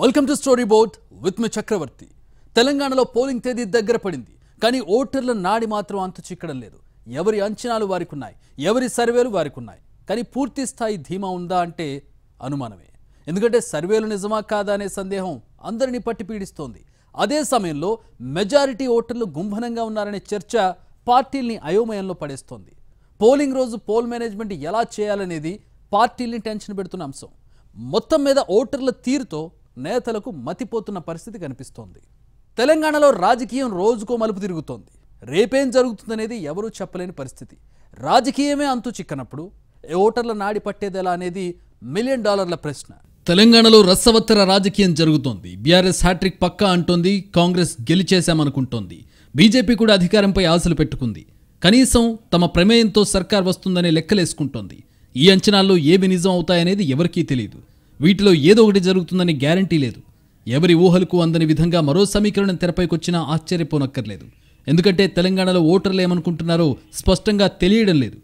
welcome to story board with me Chakravarthi తెలంగాణలో polling తేదీ దగ్గర పడింది కానీ ఓటర్ల నాడి మాత్రం అంతు చిక్కడం లేదు ఎవరి అంచనాలు వారికి ఉన్నాయి ఎవరి సర్వేలు వారికి ఉన్నాయి కానీ పూర్తి స్థాయి ధీమా ఉందా అంటే అనుమానమే ఎందుకంటే సర్వేలు నిజమా కాదా అనే సందేహం అందరినీ పట్టి పీడిస్తోంది అదే సమయంలో మెజారిటీ ఓటర్లు గుంభనంగా ఉన్నారనే చర్చ పార్టీల్ని అయోమయంలో పడేస్తోంది పోలింగ్ రోజు పోల్ మేనేజ్మెంట్ ఎలా చేయాలనేది పార్టీల్ని టెన్షన్ పెడుతున్న అంశం మొత్తం మీద ఓటర్ల తీరుతో నేతలకు మతిపోతున్న పరిస్థితి కనిపిస్తోంది తెలంగాణలో రాజకీయం రోజుకో మలుపు తిరుగుతోంది రేపేం జరుగుతుందనేది ఎవరూ చెప్పలేని పరిస్థితి రాజకీయమే అంతు చిక్కనప్పుడు ఓటర్ల నాడి పట్టేదెలా అనేది మిలియన్ డాలర్ల ప్రశ్న తెలంగాణలో రసవత్తర రాజకీయం జరుగుతోంది బీఆర్ఎస్ హ్యాట్రిక్ పక్కా అంటోంది కాంగ్రెస్ గెలిచేశామనుకుంటోంది బీజేపీ కూడా అధికారంపై ఆశలు పెట్టుకుంది కనీసం తమ ప్రమేయంతో సర్కార్ వస్తుందనే లెక్కలేసుకుంటోంది ఈ అంచనాల్లో ఏవి నిజం అవుతాయనేది ఎవరికీ తెలియదు వీటిలో ఏదో ఒకటి జరుగుతుందని గ్యారంటీ లేదు ఎవరి ఊహలకు అందని విధంగా మరో సమీకరణం తెరపైకొచ్చినా ఆశ్చర్యపోనక్కర్లేదు ఎందుకంటే తెలంగాణలో ఓటర్లు ఏమనుకుంటున్నారో స్పష్టంగా తెలియడం లేదు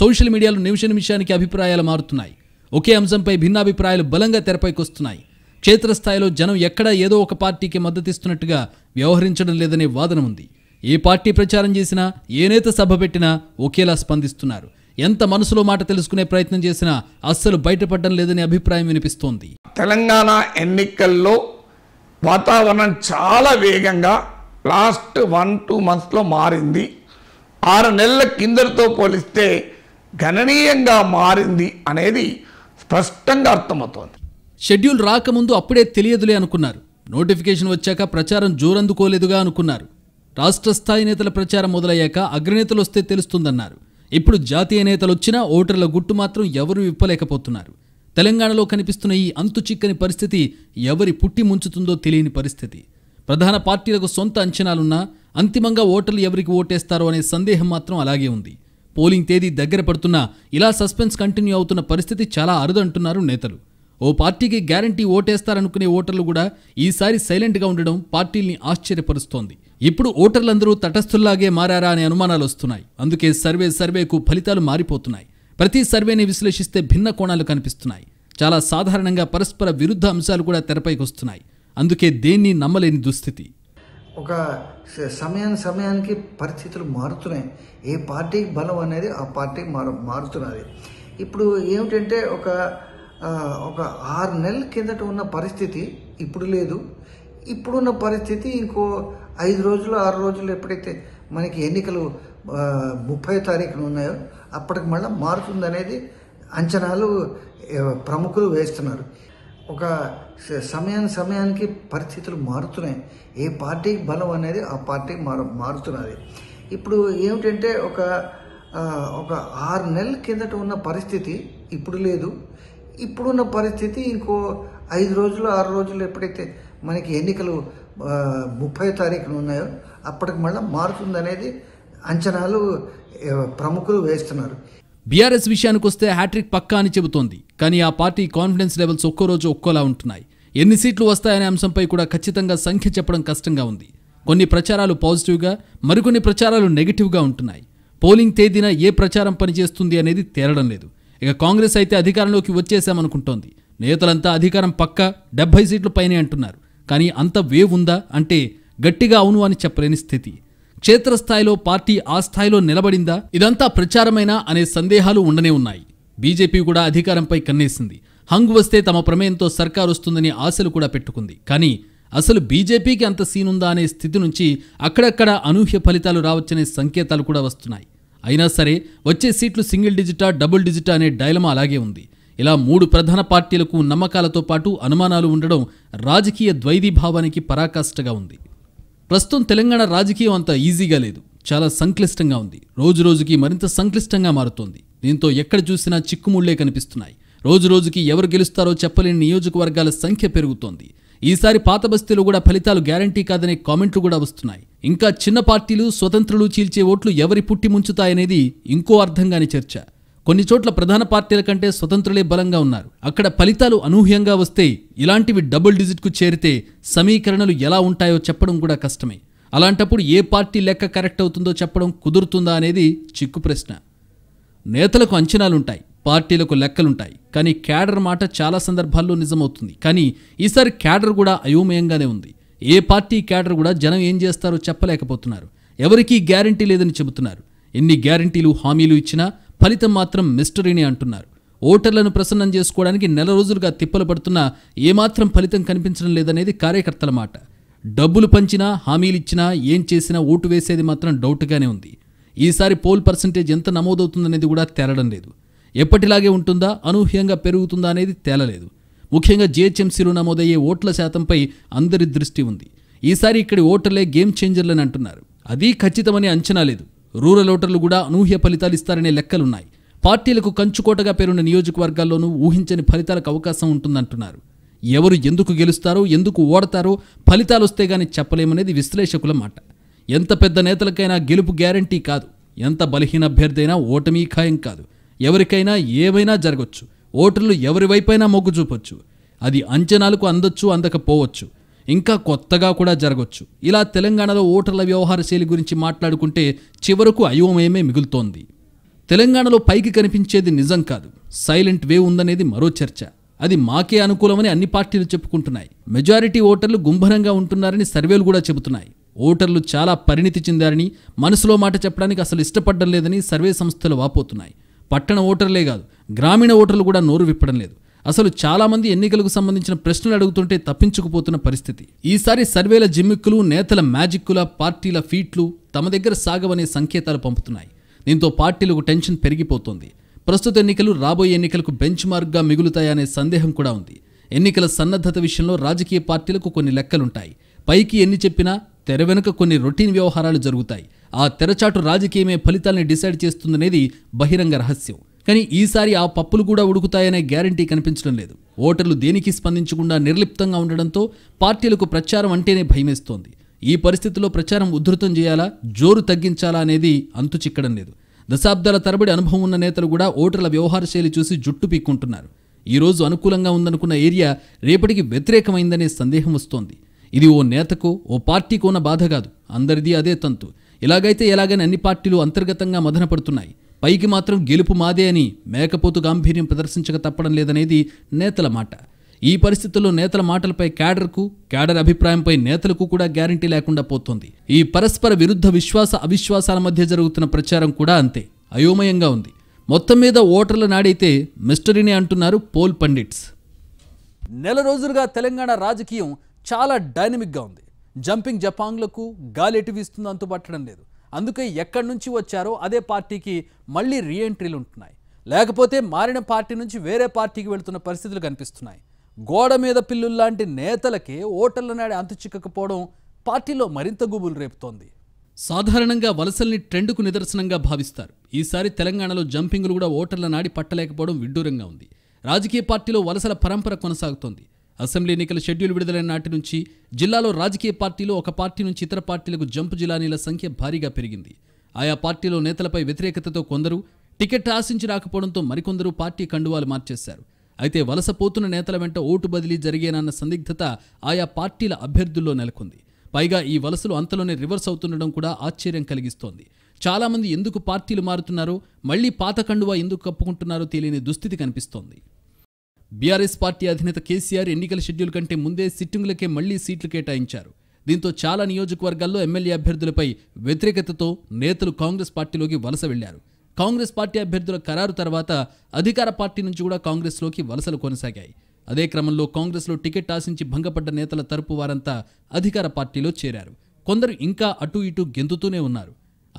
సోషల్ మీడియాలో నిమిష నిమిషానికి అభిప్రాయాలు మారుతున్నాయి ఒకే అంశంపై భిన్నాభిప్రాయాలు బలంగా తెరపైకొస్తున్నాయి క్షేత్రస్థాయిలో జనం ఎక్కడా ఏదో ఒక పార్టీకి మద్దతిస్తున్నట్టుగా వ్యవహరించడం లేదనే వాదన ఉంది ఏ పార్టీ ప్రచారం చేసినా ఏ నేత సభ పెట్టినా ఒకేలా స్పందిస్తున్నారు ఎంత మనసులో మాట తెలుసుకునే ప్రయత్నం చేసినా అస్సలు బయటపడడం లేదనే అభిప్రాయం వినిపిస్తోంది తెలంగాణ ఎన్నికల్లో వాతావరణం చాలా వేగంగా లాస్ట్ వన్ టూ మంత్స్లో మారింది ఆరు నెలల కిందరితో పోలిస్తే గణనీయంగా మారింది అనేది స్పష్టంగా అర్థమవుతోంది షెడ్యూల్ రాకముందు అప్పుడే తెలియదులే అనుకున్నారు నోటిఫికేషన్ వచ్చాక ప్రచారం జోరందుకోలేదుగా అనుకున్నారు రాష్ట్ర స్థాయి నేతల ప్రచారం మొదలయ్యాక అగ్రనేతలు వస్తే తెలుస్తుందన్నారు ఇప్పుడు జాతీయ నేతలు వచ్చినా ఓటర్ల గుట్టు మాత్రం ఎవరు విప్పలేకపోతున్నారు తెలంగాణలో కనిపిస్తున్న ఈ అంతు చిక్కని పరిస్థితి ఎవరి పుట్టి ముంచుతుందో తెలియని పరిస్థితి ప్రధాన పార్టీలకు సొంత అంచనాలున్నా అంతిమంగా ఓటర్లు ఎవరికి ఓటేస్తారో అనే సందేహం మాత్రం అలాగే ఉంది పోలింగ్ తేదీ దగ్గర పడుతున్నా ఇలా సస్పెన్స్ కంటిన్యూ అవుతున్న పరిస్థితి చాలా అరుదంటున్నారు నేతలు ఓ పార్టీకి గ్యారంటీ ఓటేస్తారనుకునే ఓటర్లు కూడా ఈసారి సైలెంట్గా ఉండడం పార్టీల్ని ఆశ్చర్యపరుస్తోంది ఇప్పుడు ఓటర్లందరూ తటస్థుల్లాగే మారారా అనే అనుమానాలు వస్తున్నాయి అందుకే సర్వే సర్వేకు ఫలితాలు మారిపోతున్నాయి ప్రతి సర్వేని విశ్లేషిస్తే భిన్న కోణాలు కనిపిస్తున్నాయి చాలా సాధారణంగా పరస్పర విరుద్ధ అంశాలు కూడా తెరపైకి వస్తున్నాయి అందుకే దేన్ని నమ్మలేని దుస్థితి ఒక సమయాన్ని సమయానికి పరిస్థితులు మారుతున్నాయి ఏ పార్టీకి బలం అనేది ఆ పార్టీకి మారు మారుతున్నది ఇప్పుడు ఏమిటంటే ఒక ఒక ఆరు నెలల కిందట ఉన్న పరిస్థితి ఇప్పుడు లేదు ఇప్పుడున్న పరిస్థితి ఇంకో ఐదు రోజులు ఆరు రోజులు ఎప్పుడైతే మనకి ఎన్నికలు ముప్పై తారీఖున ఉన్నాయో అప్పటికి మళ్ళీ మారుతుందనేది అంచనాలు ప్రముఖులు వేస్తున్నారు ఒక సమయాన్ని సమయానికి పరిస్థితులు మారుతున్నాయి ఏ పార్టీకి బలం అనేది ఆ పార్టీకి మారు మారుతున్నది ఇప్పుడు ఏమిటంటే ఒక ఒక ఆరు నెలల కిందట ఉన్న పరిస్థితి ఇప్పుడు లేదు ఇప్పుడున్న పరిస్థితి ఇంకో ఐదు రోజులు ఆరు రోజులు ఎప్పుడైతే మనకి ఎన్నికలు ముప్పై తారీఖున ఉన్నాయో అప్పటికి మళ్ళీ మారుతుందనేది అంచనాలు ప్రముఖులు వేస్తున్నారు బీఆర్ఎస్ విషయానికి వస్తే హ్యాట్రిక్ పక్కా అని చెబుతోంది కానీ ఆ పార్టీ కాన్ఫిడెన్స్ లెవెల్స్ ఒక్కో రోజు ఒక్కోలా ఉంటున్నాయి ఎన్ని సీట్లు వస్తాయనే అంశంపై కూడా ఖచ్చితంగా సంఖ్య చెప్పడం కష్టంగా ఉంది కొన్ని ప్రచారాలు పాజిటివ్గా మరికొన్ని ప్రచారాలు నెగిటివ్గా ఉంటున్నాయి పోలింగ్ తేదీన ఏ ప్రచారం పనిచేస్తుంది అనేది తేలడం లేదు ఇక కాంగ్రెస్ అయితే అధికారంలోకి వచ్చేసామనుకుంటోంది నేతలంతా అధికారం పక్క డెబ్బై సీట్ల పైనే అంటున్నారు కానీ అంత వేవ్ ఉందా అంటే గట్టిగా అవును అని చెప్పలేని స్థితి క్షేత్రస్థాయిలో పార్టీ ఆ స్థాయిలో నిలబడిందా ఇదంతా ప్రచారమైనా అనే సందేహాలు ఉండనే ఉన్నాయి బీజేపీ కూడా అధికారంపై కన్నేసింది హంగ్ వస్తే తమ ప్రమేయంతో సర్కారు వస్తుందని ఆశలు కూడా పెట్టుకుంది కానీ అసలు బీజేపీకి అంత సీనుందా అనే స్థితి నుంచి అక్కడక్కడ అనూహ్య ఫలితాలు రావచ్చనే సంకేతాలు కూడా వస్తున్నాయి అయినా సరే వచ్చే సీట్లు సింగిల్ డిజిటా డబుల్ డిజిటా అనే డైలమా అలాగే ఉంది ఇలా మూడు ప్రధాన పార్టీలకు నమ్మకాలతో పాటు అనుమానాలు ఉండడం రాజకీయ భావానికి పరాకాష్ఠగా ఉంది ప్రస్తుతం తెలంగాణ రాజకీయం అంత ఈజీగా లేదు చాలా సంక్లిష్టంగా ఉంది రోజు రోజుకి మరింత సంక్లిష్టంగా మారుతోంది దీంతో ఎక్కడ చూసినా చిక్కుముళ్లే కనిపిస్తున్నాయి రోజు రోజుకి ఎవరు గెలుస్తారో చెప్పలేని నియోజకవర్గాల సంఖ్య పెరుగుతోంది ఈసారి పాత బస్తీలో కూడా ఫలితాలు గ్యారంటీ కాదనే కామెంట్లు కూడా వస్తున్నాయి ఇంకా చిన్న పార్టీలు స్వతంత్రులు చీల్చే ఓట్లు ఎవరి పుట్టి ముంచుతాయనేది ఇంకో అర్థంగాని చర్చ కొన్ని చోట్ల ప్రధాన పార్టీల కంటే స్వతంత్రులే బలంగా ఉన్నారు అక్కడ ఫలితాలు అనూహ్యంగా వస్తే ఇలాంటివి డబుల్ డిజిట్కు చేరితే సమీకరణలు ఎలా ఉంటాయో చెప్పడం కూడా కష్టమే అలాంటప్పుడు ఏ పార్టీ లెక్క కరెక్ట్ అవుతుందో చెప్పడం కుదురుతుందా అనేది చిక్కు ప్రశ్న నేతలకు అంచనాలుంటాయి పార్టీలకు లెక్కలుంటాయి కానీ క్యాడర్ మాట చాలా సందర్భాల్లో నిజమవుతుంది కానీ ఈసారి క్యాడర్ కూడా అయోమయంగానే ఉంది ఏ పార్టీ క్యాడర్ కూడా జనం ఏం చేస్తారో చెప్పలేకపోతున్నారు ఎవరికీ గ్యారంటీ లేదని చెబుతున్నారు ఎన్ని గ్యారంటీలు హామీలు ఇచ్చినా ఫలితం మాత్రం మిస్టరీని అంటున్నారు ఓటర్లను ప్రసన్నం చేసుకోవడానికి నెల రోజులుగా తిప్పలు పడుతున్నా ఏమాత్రం ఫలితం కనిపించడం లేదనేది కార్యకర్తల మాట డబ్బులు పంచినా హామీలు ఇచ్చినా ఏం చేసినా ఓటు వేసేది మాత్రం డౌట్గానే ఉంది ఈసారి పోల్ పర్సంటేజ్ ఎంత నమోదవుతుందనేది కూడా తేలడం లేదు ఎప్పటిలాగే ఉంటుందా అనూహ్యంగా పెరుగుతుందా అనేది తేలలేదు ముఖ్యంగా జిహెచ్ఎంసీలో నమోదయ్యే ఓట్ల శాతంపై అందరి దృష్టి ఉంది ఈసారి ఇక్కడి ఓటర్లే గేమ్ చేంజర్లని అంటున్నారు అది ఖచ్చితమని అంచనా లేదు రూరల్ ఓటర్లు కూడా అనూహ్య ఫలితాలు ఇస్తారనే లెక్కలున్నాయి పార్టీలకు కంచుకోటగా పేరున్న నియోజకవర్గాల్లోనూ ఊహించని ఫలితాలకు అవకాశం ఉంటుందంటున్నారు ఎవరు ఎందుకు గెలుస్తారో ఎందుకు ఓడతారో ఫలితాలు వస్తే గానీ చెప్పలేమనేది విశ్లేషకుల మాట ఎంత పెద్ద నేతలకైనా గెలుపు గ్యారంటీ కాదు ఎంత బలహీన అభ్యర్థైనా ఓటమీ ఓటమి ఖాయం కాదు ఎవరికైనా ఏమైనా జరగొచ్చు ఓటర్లు ఎవరి వైపైనా మొగ్గు చూపొచ్చు అది అంచనాలకు అందొచ్చు అందకపోవచ్చు ఇంకా కొత్తగా కూడా జరగొచ్చు ఇలా తెలంగాణలో ఓటర్ల వ్యవహార శైలి గురించి మాట్లాడుకుంటే చివరకు అయోమయమే మిగులుతోంది తెలంగాణలో పైకి కనిపించేది నిజం కాదు సైలెంట్ వేవ్ ఉందనేది మరో చర్చ అది మాకే అనుకూలమని అన్ని పార్టీలు చెప్పుకుంటున్నాయి మెజారిటీ ఓటర్లు గుంభరంగా ఉంటున్నారని సర్వేలు కూడా చెబుతున్నాయి ఓటర్లు చాలా పరిణితి చెందారని మనసులో మాట చెప్పడానికి అసలు ఇష్టపడడం లేదని సర్వే సంస్థలు వాపోతున్నాయి పట్టణ ఓటర్లే కాదు గ్రామీణ ఓటర్లు కూడా నోరు విప్పడం లేదు అసలు చాలామంది ఎన్నికలకు సంబంధించిన ప్రశ్నలు అడుగుతుంటే తప్పించుకుపోతున్న పరిస్థితి ఈసారి సర్వేల జిమ్మిక్కులు నేతల మ్యాజిక్కుల పార్టీల ఫీట్లు తమ దగ్గర సాగవనే సంకేతాలు పంపుతున్నాయి దీంతో పార్టీలకు టెన్షన్ పెరిగిపోతోంది ప్రస్తుత ఎన్నికలు రాబోయే ఎన్నికలకు బెంచ్ మార్క్గా మిగులుతాయనే సందేహం కూడా ఉంది ఎన్నికల సన్నద్ధత విషయంలో రాజకీయ పార్టీలకు కొన్ని లెక్కలుంటాయి పైకి ఎన్ని చెప్పినా తెర వెనుక కొన్ని రొటీన్ వ్యవహారాలు జరుగుతాయి ఆ తెరచాటు రాజకీయమే ఫలితాల్ని డిసైడ్ చేస్తుందనేది బహిరంగ రహస్యం కానీ ఈసారి ఆ పప్పులు కూడా ఉడుకుతాయనే గ్యారంటీ కనిపించడం లేదు ఓటర్లు దేనికి స్పందించకుండా నిర్లిప్తంగా ఉండడంతో పార్టీలకు ప్రచారం అంటేనే భయమేస్తోంది ఈ పరిస్థితిలో ప్రచారం ఉధృతం చేయాలా జోరు తగ్గించాలా అనేది అంతు చిక్కడం లేదు దశాబ్దాల తరబడి అనుభవం ఉన్న నేతలు కూడా ఓటర్ల వ్యవహార శైలి చూసి జుట్టు పీక్కుంటున్నారు ఈరోజు అనుకూలంగా ఉందనుకున్న ఏరియా రేపటికి వ్యతిరేకమైందనే సందేహం వస్తోంది ఇది ఓ నేతకు ఓ పార్టీకు ఉన్న బాధ కాదు అందరిది అదే తంతు ఇలాగైతే ఎలాగని అన్ని పార్టీలు అంతర్గతంగా మదనపడుతున్నాయి పైకి మాత్రం గెలుపు మాదే అని మేకపోతు గాంభీర్యం ప్రదర్శించక తప్పడం లేదనేది నేతల మాట ఈ పరిస్థితుల్లో నేతల మాటలపై క్యాడర్కు క్యాడర్ అభిప్రాయంపై నేతలకు కూడా గ్యారంటీ లేకుండా పోతుంది ఈ పరస్పర విరుద్ధ విశ్వాస అవిశ్వాసాల మధ్య జరుగుతున్న ప్రచారం కూడా అంతే అయోమయంగా ఉంది మొత్తం మీద ఓటర్ల నాడైతే మిస్టరీని అంటున్నారు పోల్ పండిట్స్ నెల రోజులుగా తెలంగాణ రాజకీయం చాలా డైనమిక్గా ఉంది జంపింగ్ జపాంగ్లకు గాలి ఎటు వీస్తుందో అంతుబట్టడం లేదు అందుకే ఎక్కడి నుంచి వచ్చారో అదే పార్టీకి మళ్ళీ రీఎంట్రీలు ఉంటున్నాయి లేకపోతే మారిన పార్టీ నుంచి వేరే పార్టీకి వెళుతున్న పరిస్థితులు కనిపిస్తున్నాయి గోడ మీద పిల్లుల్లాంటి నేతలకే ఓటర్ల నాడి అంతు చిక్కకపోవడం పార్టీలో మరింత గుబులు రేపుతోంది సాధారణంగా వలసల్ని ట్రెండ్కు నిదర్శనంగా భావిస్తారు ఈసారి తెలంగాణలో జంపింగ్లు కూడా ఓటర్ల నాడి పట్టలేకపోవడం విడ్డూరంగా ఉంది రాజకీయ పార్టీలో వలసల పరంపర కొనసాగుతోంది అసెంబ్లీ ఎన్నికల షెడ్యూల్ విడుదలైన నాటి నుంచి జిల్లాలో రాజకీయ పార్టీలు ఒక పార్టీ నుంచి ఇతర పార్టీలకు జంపు జిలానీల సంఖ్య భారీగా పెరిగింది ఆయా పార్టీలో నేతలపై వ్యతిరేకతతో కొందరు టికెట్ ఆశించి రాకపోవడంతో మరికొందరు పార్టీ కండువాలు మార్చేశారు అయితే వలసపోతున్న నేతల వెంట ఓటు బదిలీ జరిగేనన్న సందిగ్ధత ఆయా పార్టీల అభ్యర్థుల్లో నెలకొంది పైగా ఈ వలసలు అంతలోనే రివర్స్ అవుతుండడం కూడా ఆశ్చర్యం కలిగిస్తోంది చాలామంది ఎందుకు పార్టీలు మారుతున్నారో మళ్లీ పాత కండువా ఎందుకు కప్పుకుంటున్నారో తెలియని దుస్థితి కనిపిస్తోంది బీఆర్ఎస్ పార్టీ అధినేత కేసీఆర్ ఎన్నికల షెడ్యూల్ కంటే ముందే సిట్టింగులకే మళ్లీ సీట్లు కేటాయించారు దీంతో చాలా నియోజకవర్గాల్లో ఎమ్మెల్యే అభ్యర్థులపై వ్యతిరేకతతో నేతలు కాంగ్రెస్ పార్టీలోకి వలస వెళ్లారు కాంగ్రెస్ పార్టీ అభ్యర్థుల ఖరారు తర్వాత అధికార పార్టీ నుంచి కూడా కాంగ్రెస్లోకి వలసలు కొనసాగాయి అదే క్రమంలో కాంగ్రెస్లో టికెట్ ఆశించి భంగపడ్డ నేతల తరపు వారంతా అధికార పార్టీలో చేరారు కొందరు ఇంకా అటు ఇటు గెంతుతూనే ఉన్నారు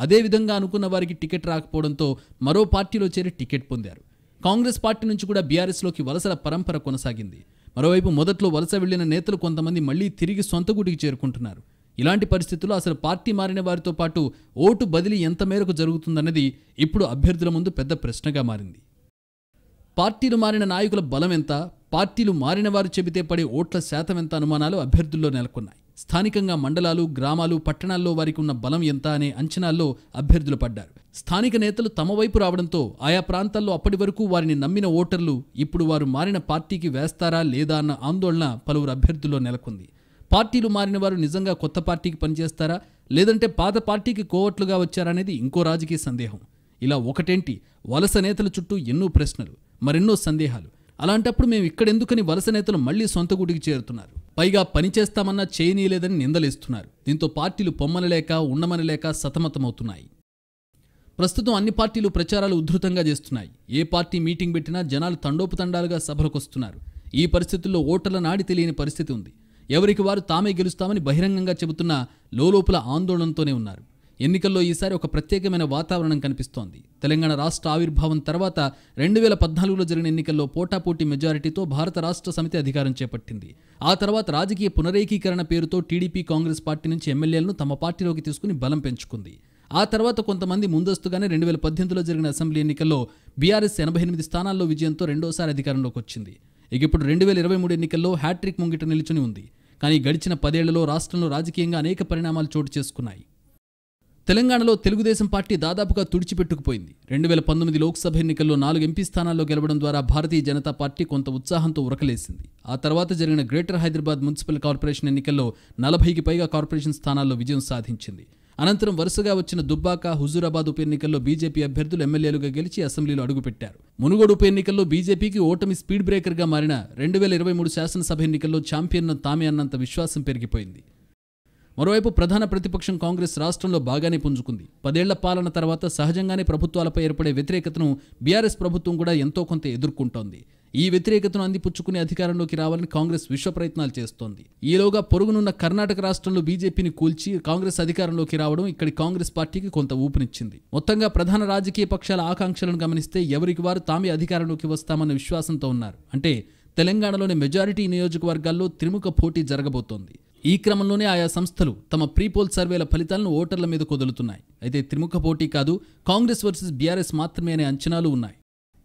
అదేవిధంగా అనుకున్న వారికి టికెట్ రాకపోవడంతో మరో పార్టీలో చేరి టికెట్ పొందారు కాంగ్రెస్ పార్టీ నుంచి కూడా బీఆర్ఎస్లోకి వలసల పరంపర కొనసాగింది మరోవైపు మొదట్లో వలస వెళ్లిన నేతలు కొంతమంది మళ్లీ తిరిగి సొంత గుడికి చేరుకుంటున్నారు ఇలాంటి పరిస్థితుల్లో అసలు పార్టీ మారిన వారితో పాటు ఓటు బదిలీ ఎంత మేరకు జరుగుతుందన్నది ఇప్పుడు అభ్యర్థుల ముందు పెద్ద ప్రశ్నగా మారింది పార్టీలు మారిన నాయకుల బలం ఎంత పార్టీలు మారిన వారు చెబితే పడే ఓట్ల శాతం ఎంత అనుమానాలు అభ్యర్థుల్లో నెలకొన్నాయి స్థానికంగా మండలాలు గ్రామాలు పట్టణాల్లో వారికి ఉన్న బలం ఎంత అనే అంచనాల్లో అభ్యర్థులు పడ్డారు స్థానిక నేతలు తమ వైపు రావడంతో ఆయా ప్రాంతాల్లో అప్పటి వరకు వారిని నమ్మిన ఓటర్లు ఇప్పుడు వారు మారిన పార్టీకి వేస్తారా లేదా అన్న ఆందోళన పలువురు అభ్యర్థుల్లో నెలకొంది పార్టీలు మారిన వారు నిజంగా కొత్త పార్టీకి పనిచేస్తారా లేదంటే పాత పార్టీకి కోవట్లుగా వచ్చారనేది ఇంకో రాజకీయ సందేహం ఇలా ఒకటేంటి వలస నేతల చుట్టూ ఎన్నో ప్రశ్నలు మరెన్నో సందేహాలు అలాంటప్పుడు మేము ఇక్కడెందుకని వలస నేతలు మళ్లీ సొంత గుడికి చేరుతున్నారు పైగా పనిచేస్తామన్నా చేయనీయలేదని నిందలేస్తున్నారు దీంతో పార్టీలు పొమ్మనలేక ఉండమనలేక సతమతమవుతున్నాయి ప్రస్తుతం అన్ని పార్టీలు ప్రచారాలు ఉధృతంగా చేస్తున్నాయి ఏ పార్టీ మీటింగ్ పెట్టినా జనాలు తండోపతండాలుగా సభలకొస్తున్నారు ఈ పరిస్థితుల్లో ఓటర్ల నాడి తెలియని పరిస్థితి ఉంది ఎవరికి వారు తామే గెలుస్తామని బహిరంగంగా చెబుతున్న లోలోపల ఆందోళనతోనే ఉన్నారు ఎన్నికల్లో ఈసారి ఒక ప్రత్యేకమైన వాతావరణం కనిపిస్తోంది తెలంగాణ రాష్ట్ర ఆవిర్భావం తర్వాత రెండు వేల పద్నాలుగులో జరిగిన ఎన్నికల్లో పోటాపోటీ మెజారిటీతో భారత రాష్ట్ర సమితి అధికారం చేపట్టింది ఆ తర్వాత రాజకీయ పునరేకీకరణ పేరుతో టీడీపీ కాంగ్రెస్ పార్టీ నుంచి ఎమ్మెల్యేలను తమ పార్టీలోకి తీసుకుని బలం పెంచుకుంది ఆ తర్వాత కొంతమంది ముందస్తుగానే రెండు వేల పద్దెనిమిదిలో జరిగిన అసెంబ్లీ ఎన్నికల్లో బీఆర్ఎస్ ఎనభై ఎనిమిది స్థానాల్లో విజయంతో రెండోసారి అధికారంలోకి వచ్చింది ఇక ఇప్పుడు రెండు వేల ఇరవై మూడు ఎన్నికల్లో హ్యాట్రిక్ ముంగిట నిలుచుని ఉంది కానీ గడిచిన పదేళ్లలో రాష్ట్రంలో రాజకీయంగా అనేక పరిణామాలు చోటు చేసుకున్నాయి తెలంగాణలో తెలుగుదేశం పార్టీ దాదాపుగా తుడిచిపెట్టుకుపోయింది రెండు వేల పంతొమ్మిది లోక్సభ ఎన్నికల్లో నాలుగు ఎంపీ స్థానాల్లో గెలవడం ద్వారా భారతీయ జనతా పార్టీ కొంత ఉత్సాహంతో ఉరకలేసింది ఆ తర్వాత జరిగిన గ్రేటర్ హైదరాబాద్ మున్సిపల్ కార్పొరేషన్ ఎన్నికల్లో నలభైకి పైగా కార్పొరేషన్ స్థానాల్లో విజయం సాధించింది అనంతరం వరుసగా వచ్చిన దుబ్బాక హుజూరాబాద్ ఉప ఎన్నికల్లో బీజేపీ అభ్యర్థులు ఎమ్మెల్యేలుగా గెలిచి అసెంబ్లీలో అడుగుపెట్టారు మునుగోడు ఉప ఎన్నికల్లో బీజేపీకి ఓటమి స్పీడ్ బ్రేకర్గా మారిన రెండు వేల ఇరవై మూడు శాసనసభ ఎన్నికల్లో ఛాంపియన్ తామే అన్నంత విశ్వాసం పెరిగిపోయింది మరోవైపు ప్రధాన ప్రతిపక్షం కాంగ్రెస్ రాష్ట్రంలో బాగానే పుంజుకుంది పదేళ్ల పాలన తర్వాత సహజంగానే ప్రభుత్వాలపై ఏర్పడే వ్యతిరేకతను బీఆర్ఎస్ ప్రభుత్వం కూడా ఎంతో కొంత ఎదుర్కొంటోంది ఈ వ్యతిరేకతను అందిపుచ్చుకునే అధికారంలోకి రావాలని కాంగ్రెస్ విశ్వ ప్రయత్నాలు చేస్తోంది ఈలోగా పొరుగునున్న కర్ణాటక రాష్ట్రంలో బీజేపీని కూల్చి కాంగ్రెస్ అధికారంలోకి రావడం ఇక్కడి కాంగ్రెస్ పార్టీకి కొంత ఊపునిచ్చింది మొత్తంగా ప్రధాన రాజకీయ పక్షాల ఆకాంక్షలను గమనిస్తే ఎవరికి వారు తామే అధికారంలోకి వస్తామన్న విశ్వాసంతో ఉన్నారు అంటే తెలంగాణలోని మెజారిటీ నియోజకవర్గాల్లో త్రిముఖ పోటీ జరగబోతోంది ఈ క్రమంలోనే ఆయా సంస్థలు తమ ప్రీపోల్ సర్వేల ఫలితాలను ఓటర్ల మీద కుదులుతున్నాయి అయితే త్రిముఖ పోటీ కాదు కాంగ్రెస్ వర్సెస్ బీఆర్ఎస్ మాత్రమే అనే అంచనాలు ఉన్నాయి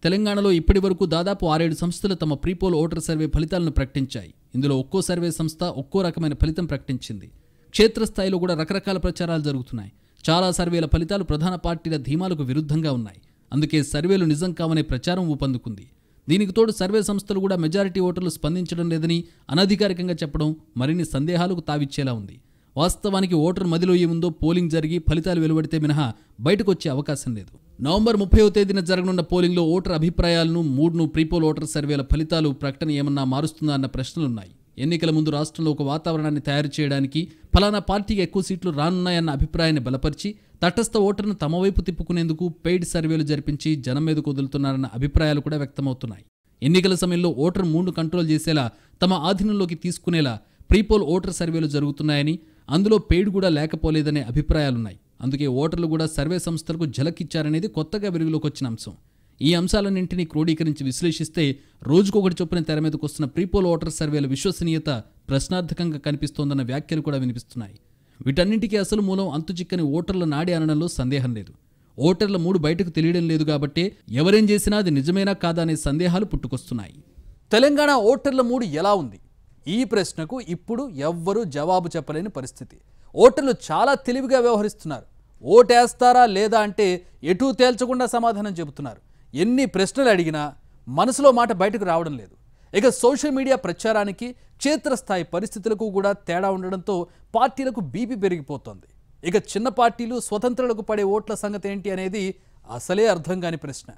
తెలంగాణలో ఇప్పటి వరకు దాదాపు ఆరేడు సంస్థలు తమ ప్రీపోల్ ఓటర్ సర్వే ఫలితాలను ప్రకటించాయి ఇందులో ఒక్కో సర్వే సంస్థ ఒక్కో రకమైన ఫలితం ప్రకటించింది క్షేత్రస్థాయిలో కూడా రకరకాల ప్రచారాలు జరుగుతున్నాయి చాలా సర్వేల ఫలితాలు ప్రధాన పార్టీల ధీమాలకు విరుద్ధంగా ఉన్నాయి అందుకే సర్వేలు నిజం కావనే ప్రచారం ఊపందుకుంది దీనికి తోడు సర్వే సంస్థలు కూడా మెజారిటీ ఓటర్లు స్పందించడం లేదని అనధికారికంగా చెప్పడం మరిన్ని సందేహాలకు తావిచ్చేలా ఉంది వాస్తవానికి ఓటర్ మదిలో ఏముందో పోలింగ్ జరిగి ఫలితాలు వెలువడితే మినహా బయటకు వచ్చే అవకాశం లేదు నవంబర్ ముప్పై తేదీన జరగనున్న పోలింగ్లో ఓటర్ అభిప్రాయాలను మూడును ప్రీపోల్ ఓటర్ సర్వేల ఫలితాలు ప్రకటన ఏమన్నా మారుస్తుందా అన్న ప్రశ్నలున్నాయి ఎన్నికల ముందు రాష్ట్రంలో ఒక వాతావరణాన్ని తయారు చేయడానికి ఫలానా పార్టీకి ఎక్కువ సీట్లు రానున్నాయన్న అభిప్రాయాన్ని బలపరిచి తటస్థ ఓటర్ను తమ వైపు తిప్పుకునేందుకు పెయిడ్ సర్వేలు జరిపించి జనం మీదకు వదులుతున్నారన్న అభిప్రాయాలు కూడా వ్యక్తమవుతున్నాయి ఎన్నికల సమయంలో ఓటర్ మూడు కంట్రోల్ చేసేలా తమ ఆధీనంలోకి తీసుకునేలా ప్రీపోల్ ఓటర్ సర్వేలు జరుగుతున్నాయని అందులో పెయిడ్ కూడా లేకపోలేదనే అభిప్రాయాలున్నాయి అందుకే ఓటర్లు కూడా సర్వే సంస్థలకు జలకిచ్చారనేది కొత్తగా వెలుగులోకి వచ్చిన అంశం ఈ అంశాలన్నింటినీ క్రోడీకరించి విశ్లేషిస్తే రోజుకొకటి చొప్పున తెర మీదకు వస్తున్న ప్రీపోల్ ఓటర్ సర్వేల విశ్వసనీయత ప్రశ్నార్థకంగా కనిపిస్తోందన్న వ్యాఖ్యలు కూడా వినిపిస్తున్నాయి వీటన్నింటికీ అసలు మూలం అంతుచిక్కని ఓటర్ల నాడి అనడంలో సందేహం లేదు ఓటర్ల మూడు బయటకు తెలియడం లేదు కాబట్టే ఎవరేం చేసినా అది నిజమేనా కాదా అనే సందేహాలు పుట్టుకొస్తున్నాయి తెలంగాణ ఓటర్ల మూడు ఎలా ఉంది ఈ ప్రశ్నకు ఇప్పుడు ఎవ్వరూ జవాబు చెప్పలేని పరిస్థితి ఓటర్లు చాలా తెలివిగా వ్యవహరిస్తున్నారు ఓటేస్తారా లేదా అంటే ఎటూ తేల్చకుండా సమాధానం చెబుతున్నారు ఎన్ని ప్రశ్నలు అడిగినా మనసులో మాట బయటకు రావడం లేదు ఇక సోషల్ మీడియా ప్రచారానికి క్షేత్రస్థాయి పరిస్థితులకు కూడా తేడా ఉండడంతో పార్టీలకు బీపీ పెరిగిపోతోంది ఇక చిన్న పార్టీలు స్వతంత్రులకు పడే ఓట్ల సంగతి ఏంటి అనేది అసలే అర్థం కాని ప్రశ్న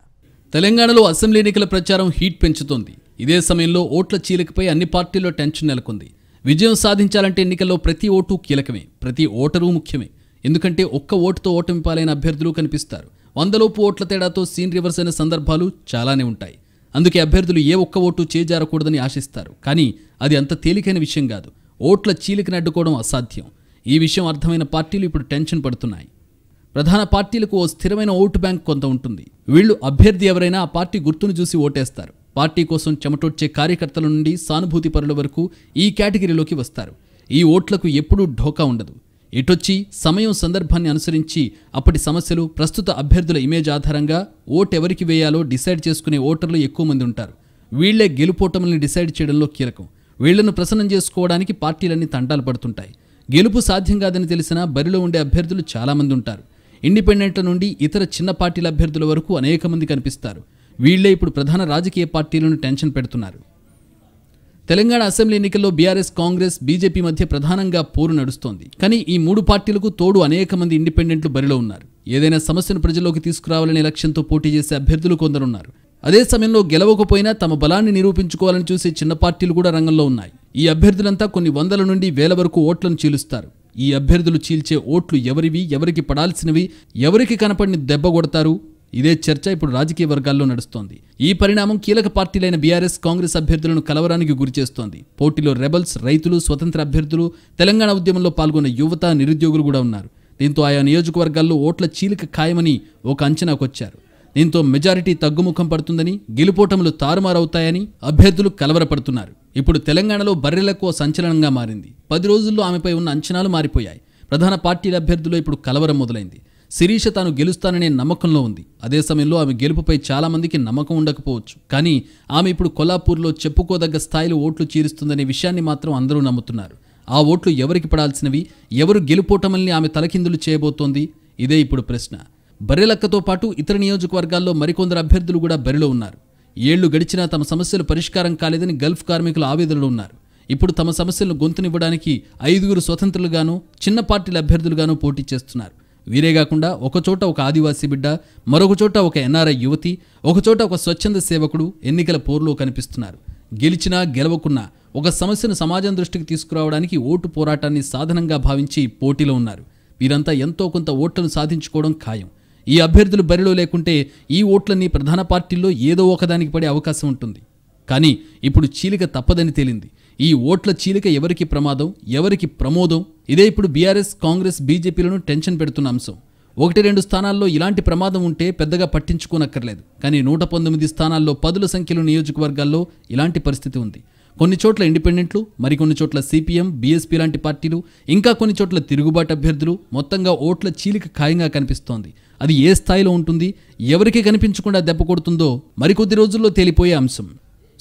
తెలంగాణలో అసెంబ్లీ ఎన్నికల ప్రచారం హీట్ పెంచుతోంది ఇదే సమయంలో ఓట్ల చీలికపై అన్ని పార్టీల్లో టెన్షన్ నెలకొంది విజయం సాధించాలంటే ఎన్నికల్లో ప్రతి ఓటు కీలకమే ప్రతి ఓటరు ముఖ్యమే ఎందుకంటే ఒక్క ఓటుతో ఓటమిపాలైన అభ్యర్థులు కనిపిస్తారు వందలోపు ఓట్ల తేడాతో సీన్ రివర్స్ అయిన సందర్భాలు చాలానే ఉంటాయి అందుకే అభ్యర్థులు ఏ ఒక్క ఓటు చేజారకూడదని ఆశిస్తారు కానీ అది అంత తేలికైన విషయం కాదు ఓట్ల చీలికని అడ్డుకోవడం అసాధ్యం ఈ విషయం అర్థమైన పార్టీలు ఇప్పుడు టెన్షన్ పడుతున్నాయి ప్రధాన పార్టీలకు ఓ స్థిరమైన ఓటు బ్యాంక్ కొంత ఉంటుంది వీళ్ళు అభ్యర్థి ఎవరైనా ఆ పార్టీ గుర్తును చూసి ఓటేస్తారు పార్టీ కోసం చెమటొచ్చే కార్యకర్తల నుండి సానుభూతి పరుల వరకు ఈ కేటగిరీలోకి వస్తారు ఈ ఓట్లకు ఎప్పుడూ ఢోకా ఉండదు ఇటొచ్చి సమయం సందర్భాన్ని అనుసరించి అప్పటి సమస్యలు ప్రస్తుత అభ్యర్థుల ఇమేజ్ ఆధారంగా ఓటెవరికి వేయాలో డిసైడ్ చేసుకునే ఓటర్లు ఎక్కువ మంది ఉంటారు వీళ్లే గెలుపోటముల్ని డిసైడ్ చేయడంలో కీలకం వీళ్లను ప్రసన్నం చేసుకోవడానికి పార్టీలన్నీ తంటాలు పడుతుంటాయి గెలుపు సాధ్యం కాదని తెలిసిన బరిలో ఉండే అభ్యర్థులు చాలామంది ఉంటారు ఇండిపెండెంట్ల నుండి ఇతర చిన్న పార్టీల అభ్యర్థుల వరకు అనేక మంది కనిపిస్తారు వీళ్లే ఇప్పుడు ప్రధాన రాజకీయ పార్టీలను టెన్షన్ పెడుతున్నారు తెలంగాణ అసెంబ్లీ ఎన్నికల్లో బీఆర్ఎస్ కాంగ్రెస్ బీజేపీ మధ్య ప్రధానంగా పోరు నడుస్తోంది కానీ ఈ మూడు పార్టీలకు తోడు అనేక మంది ఇండిపెండెంట్లు బరిలో ఉన్నారు ఏదైనా సమస్యను ప్రజల్లోకి తీసుకురావాలనే లక్ష్యంతో పోటీ చేసే అభ్యర్థులు కొందరున్నారు అదే సమయంలో గెలవకపోయినా తమ బలాన్ని నిరూపించుకోవాలని చూసే చిన్న పార్టీలు కూడా రంగంలో ఉన్నాయి ఈ అభ్యర్థులంతా కొన్ని వందల నుండి వేల వరకు ఓట్లను చీలుస్తారు ఈ అభ్యర్థులు చీల్చే ఓట్లు ఎవరివి ఎవరికి పడాల్సినవి ఎవరికి కనపడిని దెబ్బ కొడతారు ఇదే చర్చ ఇప్పుడు రాజకీయ వర్గాల్లో నడుస్తోంది ఈ పరిణామం కీలక పార్టీలైన బీఆర్ఎస్ కాంగ్రెస్ అభ్యర్థులను కలవరానికి గురిచేస్తోంది పోటీలో రెబల్స్ రైతులు స్వతంత్ర అభ్యర్థులు తెలంగాణ ఉద్యమంలో పాల్గొన్న యువత నిరుద్యోగులు కూడా ఉన్నారు దీంతో ఆయా నియోజకవర్గాల్లో ఓట్ల చీలిక ఖాయమని ఒక అంచనాకొచ్చారు దీంతో మెజారిటీ తగ్గుముఖం పడుతుందని గెలుపోటములు తారుమారవుతాయని అభ్యర్థులు కలవరపడుతున్నారు ఇప్పుడు తెలంగాణలో బర్రెలకు సంచలనంగా మారింది పది రోజుల్లో ఆమెపై ఉన్న అంచనాలు మారిపోయాయి ప్రధాన పార్టీల అభ్యర్థులు ఇప్పుడు కలవరం మొదలైంది శిరీష తాను గెలుస్తాననే నమ్మకంలో ఉంది అదే సమయంలో ఆమె గెలుపుపై చాలామందికి నమ్మకం ఉండకపోవచ్చు కానీ ఆమె ఇప్పుడు కొల్లాపూర్లో చెప్పుకోదగ్గ స్థాయిలో ఓట్లు చీరుస్తుందనే విషయాన్ని మాత్రం అందరూ నమ్ముతున్నారు ఆ ఓట్లు ఎవరికి పడాల్సినవి ఎవరు గెలుపోటమల్ని ఆమె తలకిందులు చేయబోతోంది ఇదే ఇప్పుడు ప్రశ్న బర్రెలక్కతో పాటు ఇతర నియోజకవర్గాల్లో మరికొందరు అభ్యర్థులు కూడా బరిలో ఉన్నారు ఏళ్లు గడిచినా తమ సమస్యలు పరిష్కారం కాలేదని గల్ఫ్ కార్మికులు ఆవేదనలో ఉన్నారు ఇప్పుడు తమ సమస్యలను గొంతునివ్వడానికి ఐదుగురు స్వతంత్రులుగాను చిన్న పార్టీల అభ్యర్థులుగాను పోటీ చేస్తున్నారు వీరే కాకుండా ఒకచోట ఒక ఆదివాసీ బిడ్డ మరొక చోట ఒక ఎన్ఆర్ఐ యువతి ఒకచోట ఒక స్వచ్ఛంద సేవకుడు ఎన్నికల పోరులో కనిపిస్తున్నారు గెలిచినా గెలవకున్నా ఒక సమస్యను సమాజం దృష్టికి తీసుకురావడానికి ఓటు పోరాటాన్ని సాధనంగా భావించి పోటీలో ఉన్నారు వీరంతా ఎంతో కొంత ఓట్లను సాధించుకోవడం ఖాయం ఈ అభ్యర్థులు బరిలో లేకుంటే ఈ ఓట్లన్నీ ప్రధాన పార్టీల్లో ఏదో ఒకదానికి పడే అవకాశం ఉంటుంది కానీ ఇప్పుడు చీలిక తప్పదని తేలింది ఈ ఓట్ల చీలిక ఎవరికి ప్రమాదం ఎవరికి ప్రమోదం ఇదే ఇప్పుడు బీఆర్ఎస్ కాంగ్రెస్ బీజేపీలను టెన్షన్ పెడుతున్న అంశం ఒకటి రెండు స్థానాల్లో ఇలాంటి ప్రమాదం ఉంటే పెద్దగా పట్టించుకోనక్కర్లేదు కానీ నూట పంతొమ్మిది స్థానాల్లో పదుల సంఖ్యలో నియోజకవర్గాల్లో ఇలాంటి పరిస్థితి ఉంది కొన్ని చోట్ల ఇండిపెండెంట్లు మరికొన్ని చోట్ల సిపిఎం బీఎస్పీ లాంటి పార్టీలు ఇంకా కొన్ని చోట్ల తిరుగుబాటు అభ్యర్థులు మొత్తంగా ఓట్ల చీలిక ఖాయంగా కనిపిస్తోంది అది ఏ స్థాయిలో ఉంటుంది ఎవరికి కనిపించకుండా దెబ్బ కొడుతుందో మరికొద్ది రోజుల్లో తేలిపోయే అంశం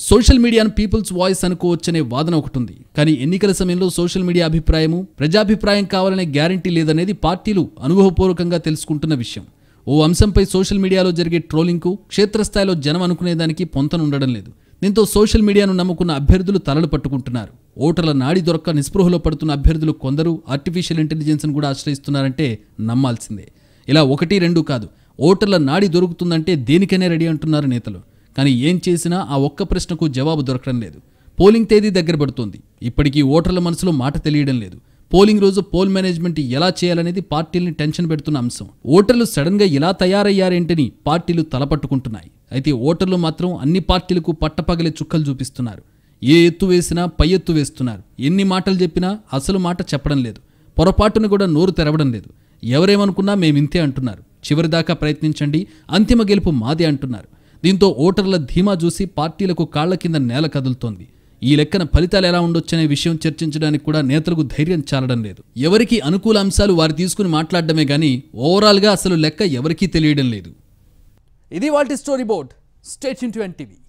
సోషల్ మీడియాను పీపుల్స్ వాయిస్ అనుకోవచ్చనే వాదన ఒకటి ఉంది కానీ ఎన్నికల సమయంలో సోషల్ మీడియా అభిప్రాయము ప్రజాభిప్రాయం కావాలనే గ్యారంటీ లేదనేది పార్టీలు అనుభవపూర్వకంగా తెలుసుకుంటున్న విషయం ఓ అంశంపై సోషల్ మీడియాలో జరిగే ట్రోలింగ్కు క్షేత్రస్థాయిలో జనం అనుకునేదానికి పొంతనుండడం లేదు దీంతో సోషల్ మీడియాను నమ్ముకున్న అభ్యర్థులు తలలు పట్టుకుంటున్నారు ఓటర్ల నాడి దొరక్క నిస్పృహలో పడుతున్న అభ్యర్థులు కొందరు ఆర్టిఫిషియల్ ఇంటెలిజెన్స్ను కూడా ఆశ్రయిస్తున్నారంటే నమ్మాల్సిందే ఇలా ఒకటి రెండు కాదు ఓటర్ల నాడి దొరుకుతుందంటే దేనికైనా రెడీ అంటున్నారు నేతలు కానీ ఏం చేసినా ఆ ఒక్క ప్రశ్నకు జవాబు దొరకడం లేదు పోలింగ్ తేదీ దగ్గర పడుతోంది ఇప్పటికీ ఓటర్ల మనసులో మాట తెలియడం లేదు పోలింగ్ రోజు పోల్ మేనేజ్మెంట్ ఎలా చేయాలనేది పార్టీల్ని టెన్షన్ పెడుతున్న అంశం ఓటర్లు సడన్గా ఎలా తయారయ్యారేంటని పార్టీలు తలపట్టుకుంటున్నాయి అయితే ఓటర్లు మాత్రం అన్ని పార్టీలకు పట్టపగలే చుక్కలు చూపిస్తున్నారు ఏ ఎత్తు వేసినా పై ఎత్తు వేస్తున్నారు ఎన్ని మాటలు చెప్పినా అసలు మాట చెప్పడం లేదు పొరపాటును కూడా నోరు తెరవడం లేదు ఎవరేమనుకున్నా మేమింతే అంటున్నారు చివరిదాకా ప్రయత్నించండి అంతిమ గెలుపు మాదే అంటున్నారు దీంతో ఓటర్ల ధీమా చూసి పార్టీలకు కాళ్ల కింద నేల కదులుతోంది ఈ లెక్కన ఫలితాలు ఎలా ఉండొచ్చనే విషయం చర్చించడానికి కూడా నేతలకు ధైర్యం చాలడం లేదు ఎవరికి అనుకూల అంశాలు వారు తీసుకుని మాట్లాడడమే కానీ ఓవరాల్గా అసలు లెక్క ఎవరికీ తెలియడం లేదు ఇది వాటి story board state into NTV